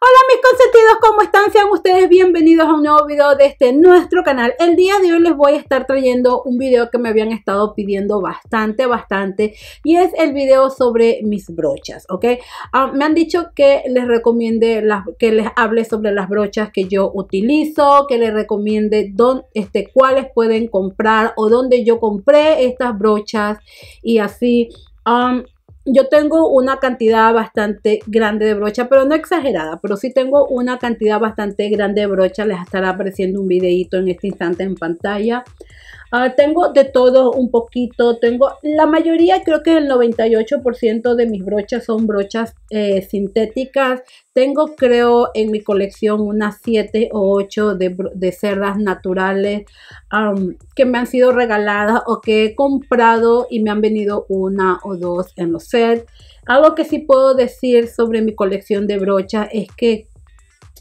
Hola mis consentidos, ¿cómo están? Sean ustedes bienvenidos a un nuevo video de este nuestro canal. El día de hoy les voy a estar trayendo un video que me habían estado pidiendo bastante, bastante y es el video sobre mis brochas, ¿ok? Ah, me han dicho que les recomiende, las, que les hable sobre las brochas que yo utilizo, que les recomiende don, este, cuáles pueden comprar o dónde yo compré estas brochas y así. Ah, yo tengo una cantidad bastante grande de brocha, pero no exagerada, pero sí tengo una cantidad bastante grande de brocha. Les estará apareciendo un videito en este instante en pantalla. Ah, tengo de todo un poquito, tengo la mayoría, creo que el 98% de mis brochas son brochas eh, sintéticas. Tengo creo en mi colección unas 7 o 8 de, cerdas naturales que me han sido regaladas o que he comprado y me han venido una o dos en los sets. Algo que sí puedo decir sobre mi colección de brochas es que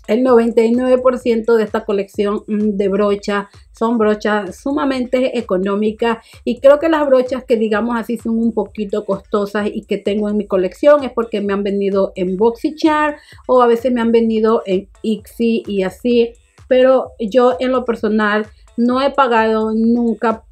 el 99% de esta colección mm, de brochas son brochas sumamente económicas y creo que las brochas que digamos así son un poquito costosas y que tengo en mi colección es porque me han venido en BoxyChar o a veces me han venido en Ixi y así, pero yo en lo personal no he pagado nunca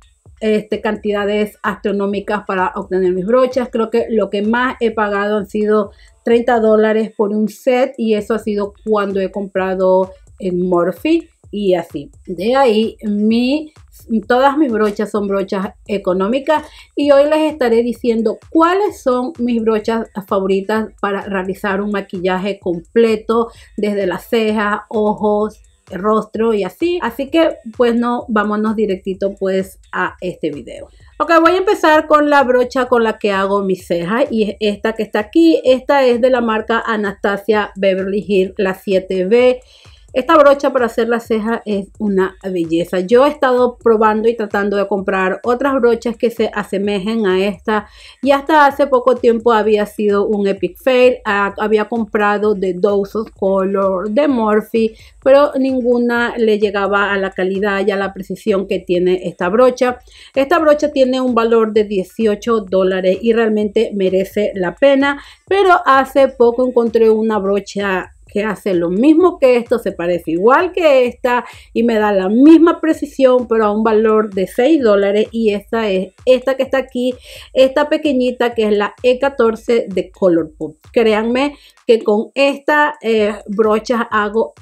este, cantidades astronómicas para obtener mis brochas. Creo que lo que más he pagado han sido 30 dólares por un set y eso ha sido cuando he comprado en Morphe y así. De ahí mi, todas mis brochas son brochas económicas y hoy les estaré diciendo cuáles son mis brochas favoritas para realizar un maquillaje completo desde las cejas, ojos, este rostro y así. Así que pues no, vámonos directito pues a este video. Ok, voy a empezar con la brocha con la que hago mis cejas y esta que está aquí. Esta es de la marca Anastasia Beverly Hills, la 7B. Esta brocha para hacer la ceja es una belleza. Yo he estado probando y tratando de comprar otras brochas que se asemejen a esta y hasta hace poco tiempo había sido un epic fail. Ah, había comprado de of Color, de Morphe, pero ninguna le llegaba a la calidad y a la precisión que tiene esta brocha. Esta brocha tiene un valor de 18 dólares y realmente merece la pena, pero hace poco encontré una brocha que hace lo mismo que esto, se parece igual que esta y me da la misma precisión, pero a un valor de 6 dólares. Y esta es esta que está aquí, esta pequeñita que es la E14 de Colourpop. Créanme que con esta eh, brocha hago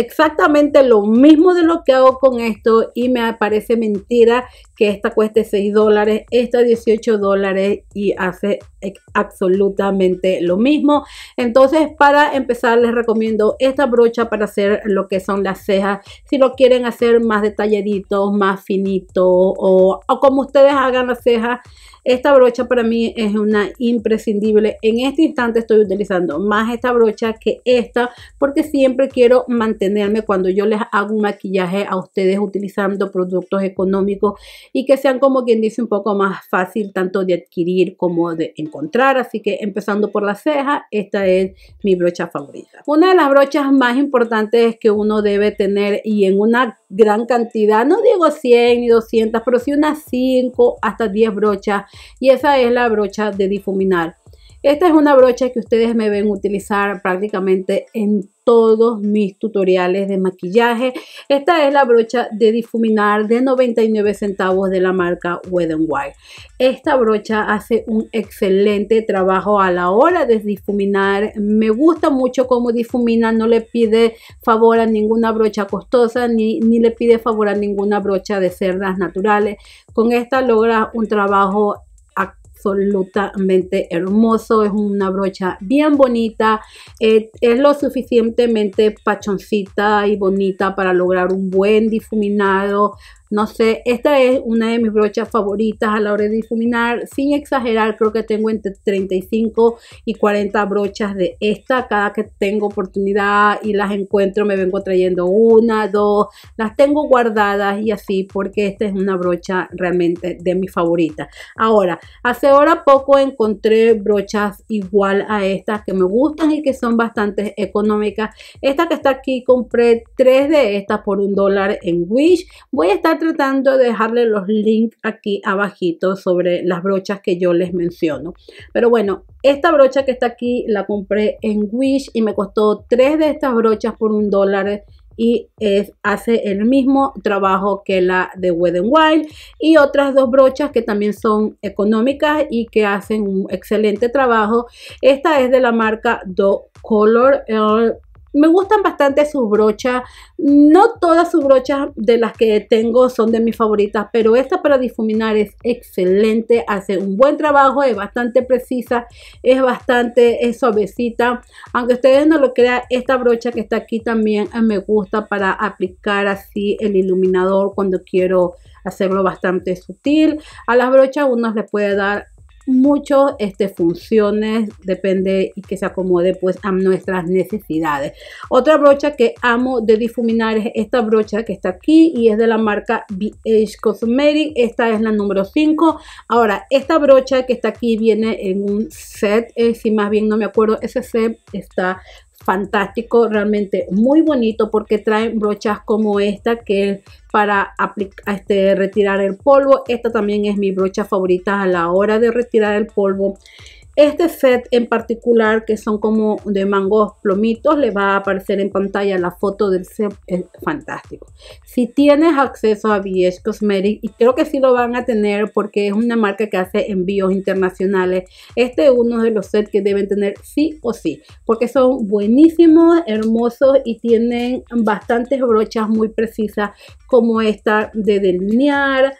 exactamente lo mismo de lo que hago con esto y me parece mentira que esta cueste 6 dólares, esta 18 dólares y hace absolutamente lo mismo. Entonces para empezar les recomiendo esta brocha para hacer lo que son las cejas. Si lo quieren hacer más detalladito más finito o como ustedes hagan las cejas. Esta brocha para mí es una imprescindible. En este instante estoy utilizando más esta brocha que esta porque siempre quiero mantener cuando yo les hago un maquillaje a ustedes utilizando productos económicos y que sean como quien dice un poco más fácil tanto de adquirir como de encontrar. Así que empezando por la ceja, esta es mi brocha favorita. Una de las brochas más importantes que uno debe tener y en una gran cantidad, no digo 100 ni 200, pero sí unas 5 hasta 10 brochas y esa es la brocha de difuminar. Esta es una brocha que ustedes me ven utilizar prácticamente en todos mis tutoriales de maquillaje. Esta es la brocha de difuminar de 99 centavos de la marca Wet white Esta brocha hace un excelente trabajo a la hora de difuminar. Me gusta mucho cómo difumina, no le pide favor a ninguna brocha costosa ni, ni le pide favor a ninguna brocha de cerdas naturales. Con esta logra un trabajo absolutamente hermoso, es una brocha bien bonita, eh, es lo suficientemente pachoncita y bonita para lograr un buen difuminado no sé, esta es una de mis brochas favoritas a la hora de difuminar. Sin exagerar, creo que tengo entre 35 y 40 brochas de esta. Cada que tengo oportunidad y las encuentro, me vengo trayendo una, dos. Las tengo guardadas y así porque esta es una brocha realmente de mis favoritas. Ahora, hace ahora poco encontré brochas igual a estas que me gustan y que son bastante económicas. Esta que está aquí compré tres de estas por un dólar en Wish. Voy a estar tratando de dejarle los links aquí abajito sobre las brochas que yo les menciono. Pero bueno, esta brocha que está aquí la compré en Wish y me costó tres de estas brochas por un dólar y es, hace el mismo trabajo que la de Wet Wild y otras dos brochas que también son económicas y que hacen un excelente trabajo. Esta es de la marca Do Color eh, me gustan bastante sus brochas. No todas sus brochas de las que tengo son de mis favoritas, pero esta para difuminar es excelente. Hace un buen trabajo, es bastante precisa, es bastante suavecita. Aunque ustedes no lo crean, esta brocha que está aquí también me gusta para aplicar así el iluminador cuando quiero hacerlo bastante sutil. A las brochas uno les puede dar mucho este, funciones, depende y que se acomode pues a nuestras necesidades. Otra brocha que amo de difuminar es esta brocha que está aquí y es de la marca BH Cosmetic, esta es la número 5. Ahora, esta brocha que está aquí viene en un set, eh, si más bien no me acuerdo, ese set está fantástico, realmente muy bonito porque traen brochas como esta que es para este, retirar el polvo. Esta también es mi brocha favorita a la hora de retirar el polvo. Este set en particular, que son como de mangos plomitos, le va a aparecer en pantalla la foto del set. Es fantástico. Si tienes acceso a VH Cosmetics, y creo que sí lo van a tener porque es una marca que hace envíos internacionales, este es uno de los sets que deben tener sí o sí, porque son buenísimos, hermosos y tienen bastantes brochas muy precisas como esta de delinear,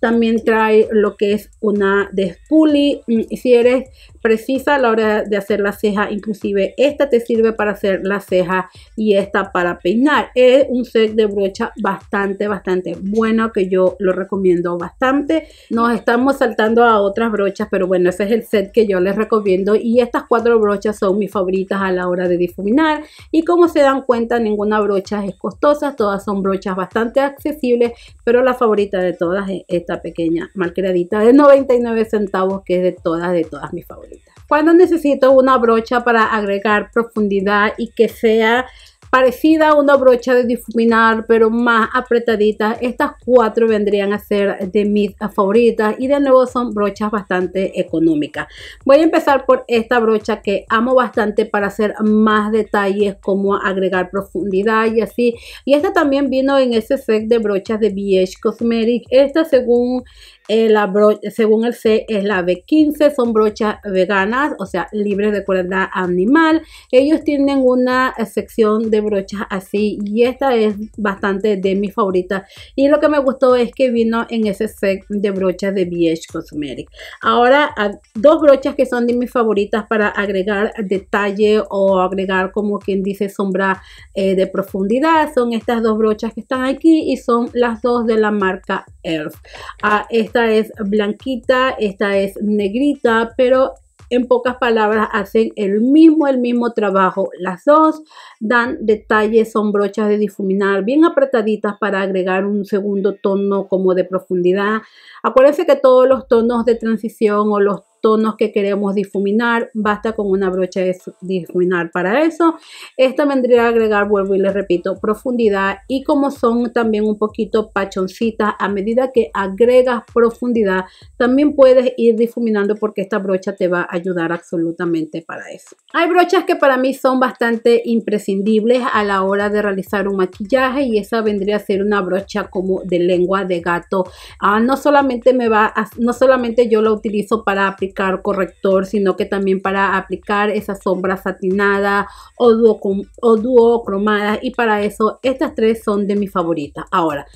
también trae lo que es una despuli. Mm, si eres precisa a la hora de hacer la ceja, inclusive esta te sirve para hacer la ceja y esta para peinar. Es un set de brochas bastante, bastante bueno que yo lo recomiendo bastante. Nos estamos saltando a otras brochas, pero bueno, ese es el set que yo les recomiendo y estas cuatro brochas son mis favoritas a la hora de difuminar y como se dan cuenta, ninguna brocha es costosa, todas son brochas bastante accesibles, pero la favorita de todas es esta pequeña malqueradita de 99 centavos que es de todas, de todas mis favoritas. Cuando necesito una brocha para agregar profundidad y que sea parecida a una brocha de difuminar, pero más apretadita. Estas cuatro vendrían a ser de mis favoritas y de nuevo son brochas bastante económicas. Voy a empezar por esta brocha que amo bastante para hacer más detalles, como agregar profundidad y así. Y esta también vino en ese set de brochas de BH Cosmetics. Esta según eh, la según el C, es la B15, son brochas veganas, o sea, libres de crueldad animal. Ellos tienen una eh, sección de brochas así y esta es bastante de mis favoritas. Y lo que me gustó es que vino en ese set de brochas de BH Cosmetic. Ahora, ah, dos brochas que son de mis favoritas para agregar detalle o agregar como quien dice sombra eh, de profundidad son estas dos brochas que están aquí y son las dos de la marca Earth, Ah, esta es blanquita, esta es negrita, pero en pocas palabras hacen el mismo, el mismo trabajo. Las dos dan detalles, son brochas de difuminar bien apretaditas para agregar un segundo tono como de profundidad. Acuérdense que todos los tonos de transición o los tonos que queremos difuminar, basta con una brocha de difuminar para eso. Esta vendría a agregar, vuelvo y les repito, profundidad y como son también un poquito pachoncitas, a medida que agregas profundidad, también puedes ir difuminando porque esta brocha te va a ayudar absolutamente para eso. Hay brochas que para mí son bastante imprescindibles a la hora de realizar un maquillaje y esa vendría a ser una brocha como de lengua de gato. Ah, no solamente me va, no solamente yo lo utilizo para aplicar corrector, sino que también para aplicar esa sombra satinada o, o cromadas Y para eso estas tres son de mis favoritas. Ahora,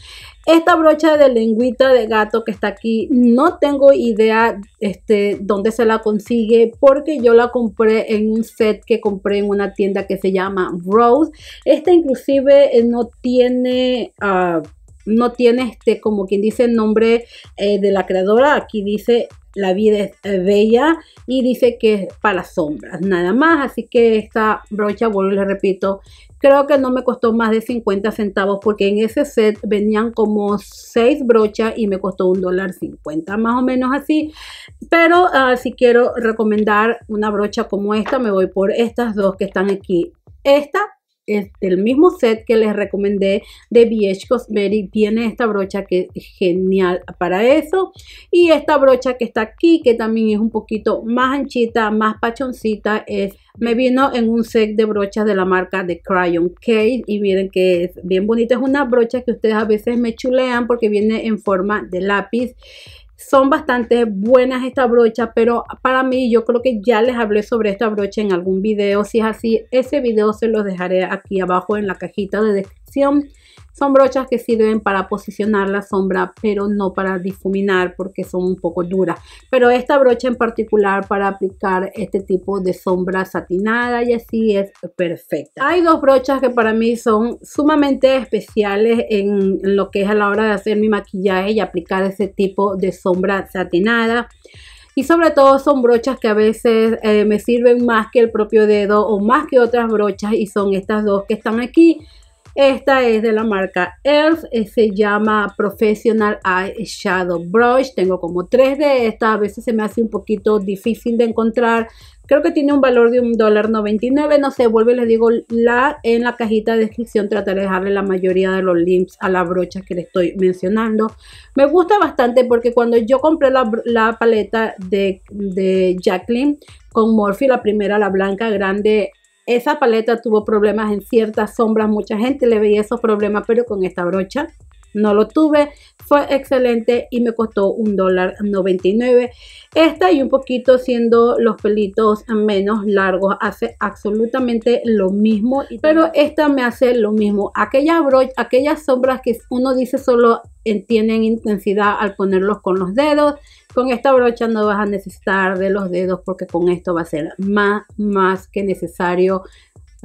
esta brocha de lengüita de gato que está aquí, no tengo idea este, dónde se la consigue porque yo la compré en un set que compré en una tienda que se llama Rose. Esta inclusive eh, no tiene... Ah, no tiene este, como quien dice, el nombre eh, de la creadora. Aquí dice la vida es eh, bella y dice que es para sombras, nada más. Así que esta brocha, vuelvo le repito, creo que no me costó más de 50 centavos porque en ese set venían como 6 brochas y me costó un dólar 50, más o menos así. Pero ah, si quiero recomendar una brocha como esta, me voy por estas dos que están aquí. Esta es del mismo set que les recomendé de BH Cosmetic. Tiene esta brocha que es genial para eso. Y esta brocha que está aquí, que también es un poquito más anchita, más pachoncita, me vino en un set de brochas de la marca de Crayon Case y miren que es bien bonita, es una brocha que ustedes a veces me chulean porque viene en forma de lápiz son bastante buenas esta brocha, pero para mí yo creo que ya les hablé sobre esta brocha en algún video. Si es así, ese video se los dejaré aquí abajo en la cajita de descripción. Son brochas que sirven para posicionar la sombra, pero no para difuminar porque son un poco duras. Pero esta brocha en particular para aplicar este tipo de sombra satinada y así es perfecta. Hay dos brochas que para mí son sumamente especiales en lo que es a la hora de hacer mi maquillaje y aplicar ese tipo de sombra satinada y sobre todo son brochas que a veces eh, me sirven más que el propio dedo o más que otras brochas y son estas dos que están aquí esta es de la marca ELF, eh, se llama Professional Eye Shadow Brush. Tengo como tres de estas, a veces se me hace un poquito difícil de encontrar. Creo que tiene un valor de un dólar no sé, vuelve. les digo la en la cajita de descripción, trataré de dejarle la mayoría de los links a las brocha que les estoy mencionando. Me gusta bastante porque cuando yo compré la, paleta de, de Jacqueline con Morphe, la primera, la blanca grande, esa paleta tuvo problemas en ciertas sombras, mucha gente le veía esos problemas, pero con esta brocha no lo tuve. Fue excelente y me costó un dólar 99. Esta y un poquito siendo los pelitos menos largos hace absolutamente lo mismo. Pero esta me hace lo mismo. Aquella aquellas sombras que uno dice solo tienen intensidad al ponerlos con los dedos. Con esta brocha no vas a necesitar de los dedos porque con esto va a ser más, más que necesario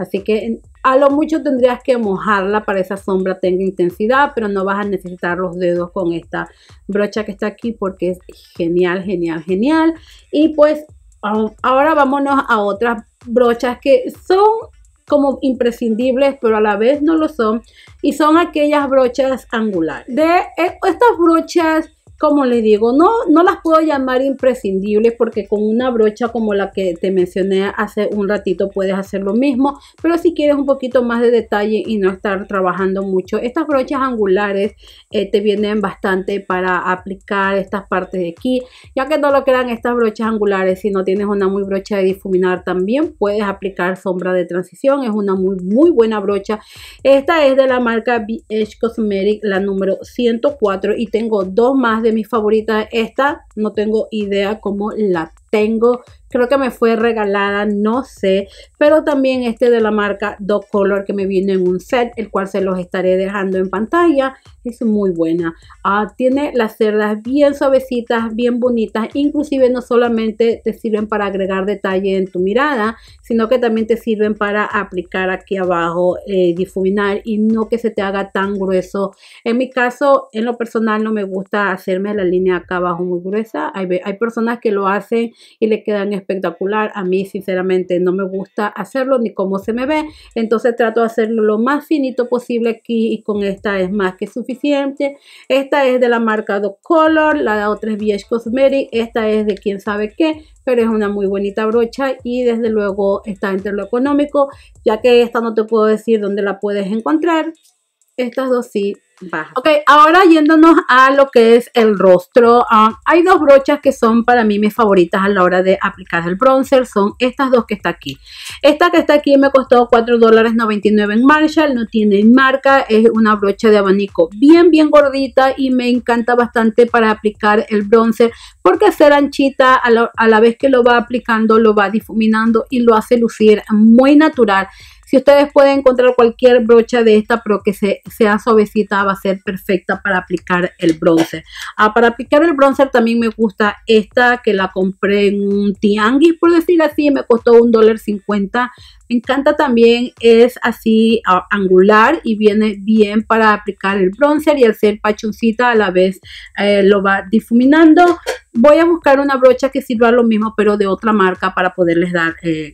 Así que a lo mucho tendrías que mojarla para esa sombra tenga intensidad, pero no vas a necesitar los dedos con esta brocha que está aquí porque es genial, genial, genial. Y pues ahora vámonos a otras brochas que son como imprescindibles, pero a la vez no lo son. Y son aquellas brochas angulares. De e, estas brochas como les digo, no, no las puedo llamar imprescindibles porque con una brocha como la que te mencioné hace un ratito puedes hacer lo mismo, pero si quieres un poquito más de detalle y no estar trabajando mucho, estas brochas angulares eh, te vienen bastante para aplicar estas partes de aquí, ya que no lo quedan estas brochas angulares, si no tienes una muy brocha de difuminar también puedes aplicar sombra de transición, es una muy muy buena brocha, esta es de la marca BH Cosmetic, la número 104 y tengo dos más de mi favorita Esta no tengo idea cómo la tengo. Creo que me fue regalada, no sé. Pero también este de la marca Dog Color que me vino en un set, el cual se los estaré dejando en pantalla. Es muy buena. Ah, tiene las cerdas bien suavecitas, bien bonitas. Inclusive no solamente te sirven para agregar detalle en tu mirada, sino que también te sirven para aplicar aquí abajo, eh, difuminar y no que se te haga tan grueso. En mi caso, en lo personal no me gusta hacerme la línea acá abajo muy gruesa. Hay, hay personas que lo hacen y le quedan espectacular. A mí sinceramente no me gusta hacerlo ni cómo se me ve, entonces trato de hacerlo lo más finito posible aquí y con esta es más que suficiente. Esta es de la marca Do Color, la otra es BH Cosmetic, esta es de quién sabe qué, pero es una muy bonita brocha y desde luego está entre lo económico, ya que esta no te puedo decir dónde la puedes encontrar. Estas dos sí Ok, ahora yéndonos a lo que es el rostro. Ah, hay dos brochas que son para mí mis favoritas a la hora de aplicar el bronzer. Son estas dos que está aquí. Esta que está aquí me costó $4.99 en Marshall. No tiene marca. Es una brocha de abanico bien, bien gordita y me encanta bastante para aplicar el bronzer porque ser anchita a la, a la vez que lo va aplicando lo va difuminando y lo hace lucir muy natural. Si ustedes pueden encontrar cualquier brocha de esta, pero que se, sea suavecita, va a ser perfecta para aplicar el bronzer. Ah, para aplicar el bronzer también me gusta esta que la compré en un tianguis, por decir así, me costó un dólar Me encanta también, es así angular y viene bien para aplicar el bronzer y al ser pachoncita a la vez eh, lo va difuminando. Voy a buscar una brocha que sirva lo mismo pero de otra marca para poderles dar eh,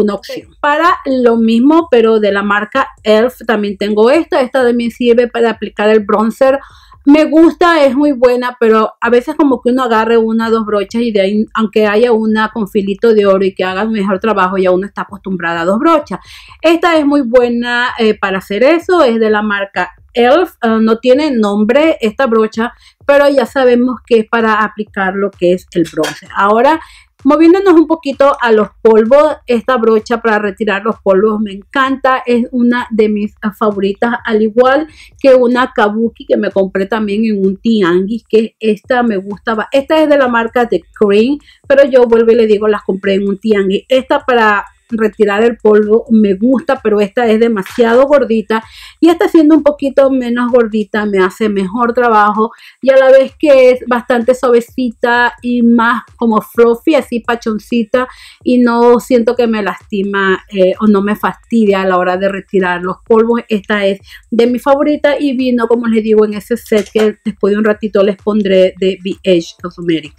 una opción. Para lo mismo, pero de la marca ELF, también tengo esta. Esta también sirve para aplicar el bronzer. Me gusta, es muy buena, pero a veces como que uno agarre una o dos brochas y de ahí, aunque haya una con filito de oro y que haga mejor trabajo, ya uno está acostumbrada a dos brochas. Esta es muy buena eh, para hacer eso, es de la marca ELF, ah, no tiene nombre esta brocha, pero ya sabemos que es para aplicar lo que es el bronzer Ahora Moviéndonos un poquito a los polvos, esta brocha para retirar los polvos me encanta, es una de mis favoritas, al igual que una kabuki que me compré también en un tianguis, que esta me gustaba. Esta es de la marca de Cream, pero yo vuelvo y le digo, las compré en un tianguis. Esta para retirar el polvo, me gusta, pero esta es demasiado gordita y esta siendo un poquito menos gordita me hace mejor trabajo y a la vez que es bastante suavecita y más como fluffy, así pachoncita y no siento que me lastima eh, o no me fastidia a la hora de retirar los polvos. Esta es de mi favorita y vino, como les digo, en ese set que después de un ratito les pondré de BH Cosmetics,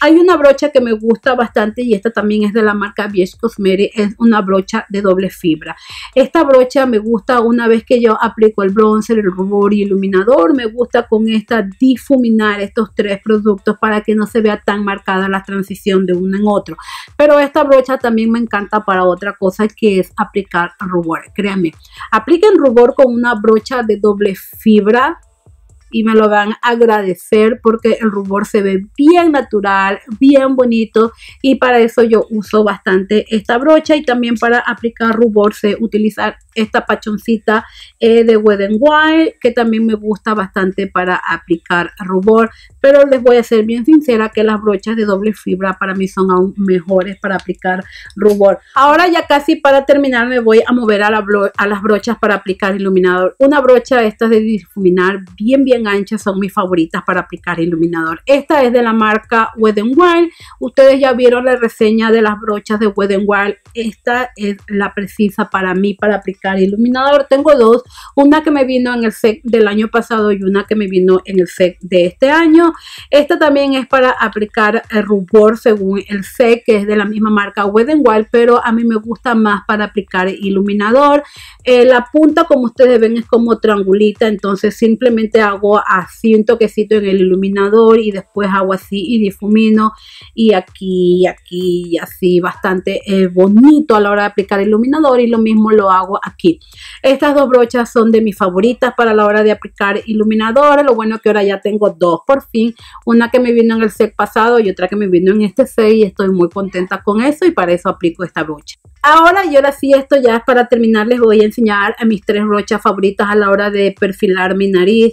Hay una brocha que me gusta bastante y esta también es de la marca BH Cosmetics, una brocha de doble fibra. Esta brocha me gusta una vez que yo aplico el bronce el rubor y iluminador, me gusta con esta difuminar estos tres productos para que no se vea tan marcada la transición de uno en otro. Pero esta brocha también me encanta para otra cosa que es aplicar rubor. Créanme, apliquen rubor con una brocha de doble fibra y me lo van a agradecer porque el rubor se ve bien natural, bien bonito y para eso yo uso bastante esta brocha y también para aplicar rubor se utilizar esta pachoncita eh, de wedding que también me gusta bastante para aplicar rubor pero les voy a ser bien sincera que las brochas de doble fibra para mí son aún mejores para aplicar rubor. Ahora ya casi para terminar me voy a mover a, las brochas para aplicar iluminador. Una brocha estas de difuminar bien bien ancha son mis favoritas para aplicar iluminador. Esta es de la marca Wet Wild. Ustedes ya vieron la reseña de las brochas de Wet Wild. Esta es la precisa para mí para aplicar iluminador. Tengo dos, una que me vino en el set del año pasado y una que me vino en el set de este año. Esta también es para aplicar eh, rubor según el C que es de la misma marca Wedding Wild, pero a mí me gusta más para aplicar iluminador. Eh, la punta, como ustedes ven, es como triangulita, entonces simplemente hago así un toquecito en el iluminador y después hago así y difumino y aquí, aquí, y así bastante eh, bonito a la hora de aplicar iluminador y lo mismo lo hago aquí. Estas dos brochas son de mis favoritas para la hora de aplicar iluminador. Lo bueno que ahora ya tengo dos por fin una que me vino en el set pasado y otra que me vino en este set y estoy muy contenta con eso y para eso aplico esta brocha. Ahora y ahora sí, esto ya es para terminar, les voy a enseñar a mis tres brochas favoritas a la hora de perfilar mi nariz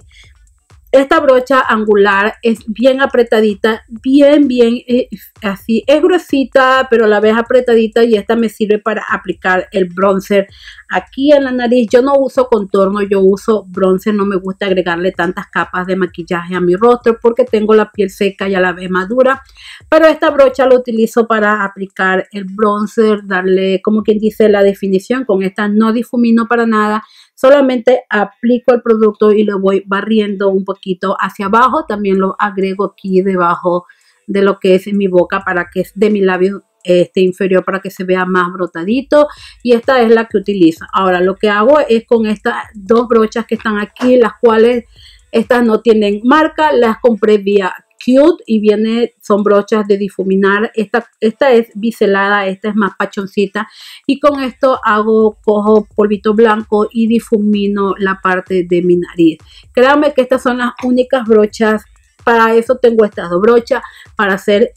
esta brocha angular es bien apretadita, bien, bien eh, así. Es gruesita, pero a la vez apretadita y esta me sirve para aplicar el bronzer aquí en la nariz. Yo no uso contorno, yo uso bronzer. No me gusta agregarle tantas capas de maquillaje a mi rostro porque tengo la piel seca y a la vez madura. Pero esta brocha la utilizo para aplicar el bronzer, darle como quien dice la definición. Con esta no difumino para nada solamente aplico el producto y lo voy barriendo un poquito hacia abajo, también lo agrego aquí debajo de lo que es en mi boca para que de mi labio este inferior para que se vea más brotadito y esta es la que utilizo ahora lo que hago es con estas dos brochas que están aquí las cuales estas no tienen marca, las compré vía cute y viene, son brochas de difuminar. Esta, esta es biselada, esta es más pachoncita. Y con esto hago, cojo polvito blanco y difumino la parte de mi nariz. Créanme que estas son las únicas brochas. Para eso tengo estas dos brochas, para hacer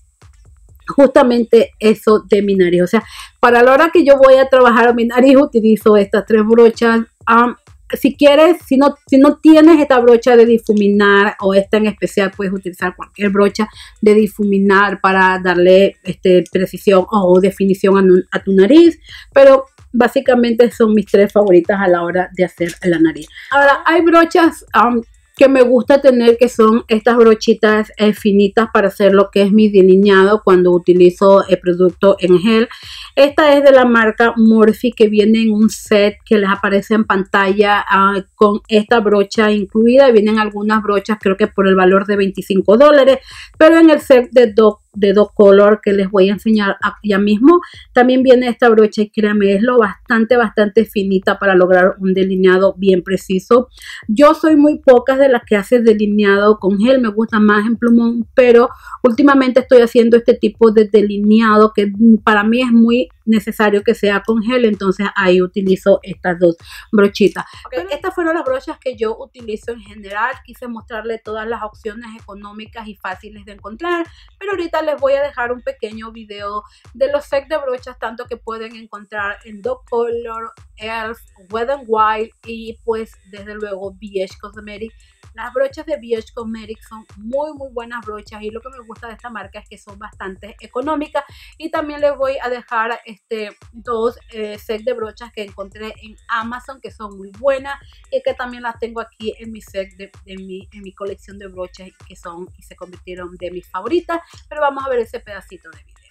justamente eso de mi nariz. O sea, para la hora que yo voy a trabajar mi nariz utilizo estas tres brochas. Ah, si quieres, si no, si no tienes esta brocha de difuminar o esta en especial, puedes utilizar cualquier brocha de difuminar para darle este, precisión o definición a, tu nariz, pero básicamente son mis tres favoritas a la hora de hacer la nariz. Ahora, hay brochas um, que me gusta tener que son estas brochitas eh, finitas para hacer lo que es mi delineado cuando utilizo el producto en gel. Esta es de la marca Morphe que viene en un set que les aparece en pantalla ah, con esta brocha incluida. Vienen algunas brochas creo que por el valor de 25 dólares, pero en el set de 2 de dos color que les voy a enseñar ya mismo. También viene esta brocha y créanme, es lo bastante, bastante finita para lograr un delineado bien preciso. Yo soy muy pocas de las que hace delineado con gel, me gusta más en plumón, pero últimamente estoy haciendo este tipo de delineado que para mí es muy necesario que sea con gel, entonces ahí utilizo estas dos brochitas. estas fueron las brochas que yo utilizo en general, quise mostrarle todas las opciones económicas y fáciles de encontrar, pero ahorita les voy a dejar un pequeño video de los sets de brochas, tanto que pueden encontrar en dos Color, Elf, Wet Wild y pues desde luego BH Cosmetics. Las brochas de BH Cosmetics son muy muy buenas brochas y lo que me gusta de esta marca es que son bastante económicas y también les voy a dejar este dos eh, set sets de brochas que encontré en Amazon que son muy buenas y que también las tengo aquí en mi set de, mi, en mi colección de brochas que son y se convirtieron de mis favoritas pero vamos a ver ese pedacito de vídeo.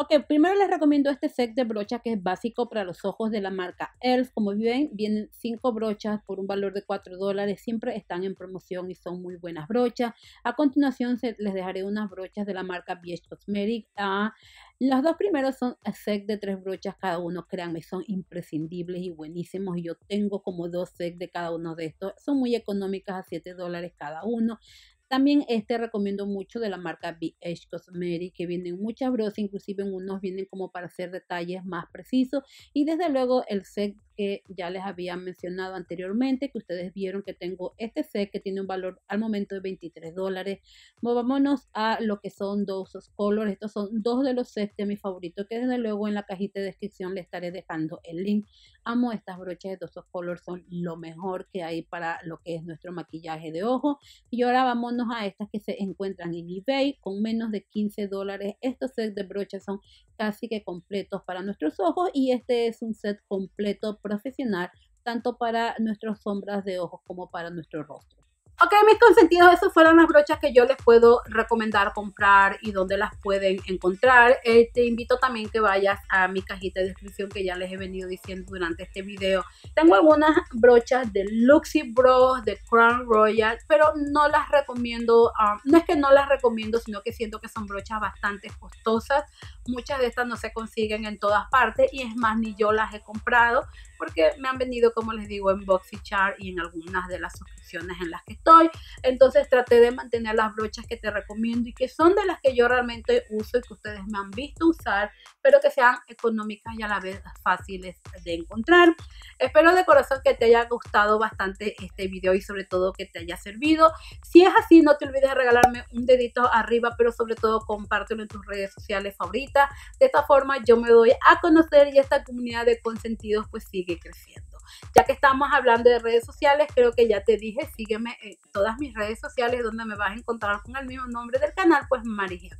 Ok, primero les recomiendo este set de brochas que es básico para los ojos de la marca ELF. Como ven, vienen 5 brochas por un valor de 4 dólares. Siempre están en promoción y son muy buenas brochas. A continuación les dejaré unas brochas de la marca Biestos Cosmetic. Ah, los dos primeros son set de 3 brochas cada uno. Créanme, son imprescindibles y buenísimos. Yo tengo como dos sets de cada uno de estos. Son muy económicas a 7 dólares cada uno. También este recomiendo mucho de la marca BH Cosmetics, que vienen muchas brosas, inclusive en unos vienen como para hacer detalles más precisos. Y desde luego el set que ya les había mencionado anteriormente, que ustedes vieron que tengo este set que tiene un valor al momento de 23 dólares. Movámonos a lo que son Dosos colores. Estos son dos de los sets de mi favorito, que desde luego en la cajita de descripción les estaré dejando el link. Amo estas brochas de Dosos Color, son lo mejor que hay para lo que es nuestro maquillaje de ojo. Y ahora vámonos a estas que se encuentran en eBay con menos de 15 dólares. Estos sets de brochas son casi que completos para nuestros ojos y este es un set completo profesional tanto para nuestras sombras de ojos como para nuestro rostro. Ok, mis consentidos, esas fueron las brochas que yo les puedo recomendar comprar y dónde las pueden encontrar. Eh, te invito también que vayas a mi cajita de descripción que ya les he venido diciendo durante este video. Tengo algunas brochas de Luxy Bros, de Crown Royal, pero no las recomiendo. Um, no es que no las recomiendo, sino que siento que son brochas bastante costosas. Muchas de estas no se consiguen en todas partes y es más, ni yo las he comprado porque me han venido, como les digo, en Boxychar y en algunas de las suscripciones en las que estoy. Entonces traté de mantener las brochas que te recomiendo y que son de las que yo realmente uso y que ustedes me han visto usar, pero que sean económicas y a la vez fáciles de encontrar. Espero de corazón que te haya gustado bastante este video y sobre todo que te haya servido. Si es así, no te olvides de regalarme un dedito arriba, pero sobre todo compártelo en tus redes sociales favoritas. De esta forma yo me doy a conocer y esta comunidad de consentidos pues sí, creciendo. Ya que estamos hablando de redes sociales, creo que ya te dije, sígueme en todas mis redes sociales donde me vas a encontrar con el mismo nombre del canal, pues María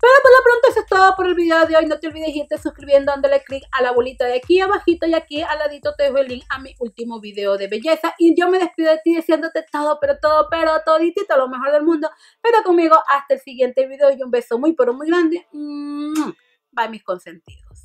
pero por lo pronto eso es todo por el video de hoy. No te olvides irte suscribiendo dándole clic a la bolita de aquí abajito y aquí al ladito te dejo el link a mi último video de belleza. Y yo me despido de ti deseándote todo, pero todo, pero todito lo mejor del mundo. Pero conmigo hasta el siguiente video y un beso muy, pero muy grande. Mm, bye mis consentidos.